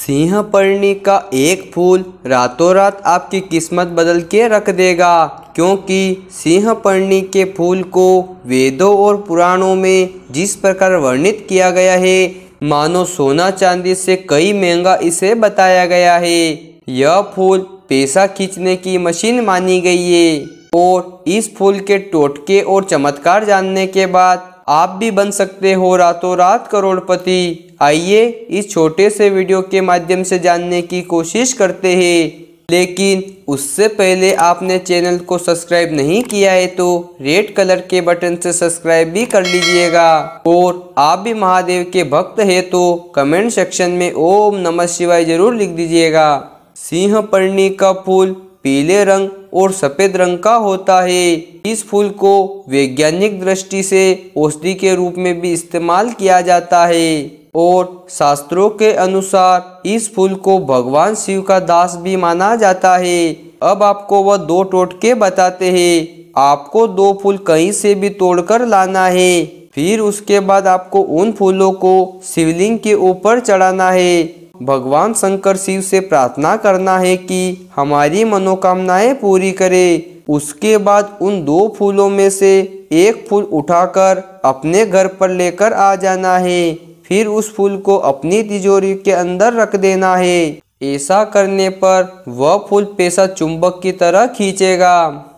सिंह पर्णी का एक फूल रातों रात आपकी किस्मत बदल के रख देगा क्योंकि सिंह पर्णी के फूल को वेदों और पुराणों में जिस प्रकार वर्णित किया गया है मानो सोना चांदी से कई महंगा इसे बताया गया है यह फूल पैसा खींचने की मशीन मानी गई है और इस फूल के टोटके और चमत्कार जानने के बाद आप भी बन सकते हो रातों रात करोड़पति आइए इस छोटे से वीडियो के माध्यम से जानने की कोशिश करते हैं लेकिन उससे पहले आपने चैनल को सब्सक्राइब नहीं किया है तो रेड कलर के बटन से सब्सक्राइब भी कर लीजिएगा और आप भी महादेव के भक्त हैं तो कमेंट सेक्शन में ओम नमः शिवाय जरूर लिख दीजिएगा सिंह पर्णी का फूल पीले रंग और सफ़ेद रंग का होता है इस फूल को वैज्ञानिक दृष्टि से औषधि के रूप में भी इस्तेमाल किया जाता है और शास्त्रों के अनुसार इस फूल को भगवान शिव का दास भी माना जाता है अब आपको वह दो टोटके बताते हैं आपको दो फूल कहीं से भी तोड़कर लाना है फिर उसके बाद आपको उन फूलों को शिवलिंग के ऊपर चढ़ाना है भगवान शंकर शिव से प्रार्थना करना है कि हमारी मनोकामनाएं पूरी करे उसके बाद उन दो फूलों में से एक फूल उठाकर अपने घर पर लेकर आ जाना है फिर उस फूल को अपनी तिजोरी के अंदर रख देना है ऐसा करने पर वह फूल पैसा चुंबक की तरह खींचेगा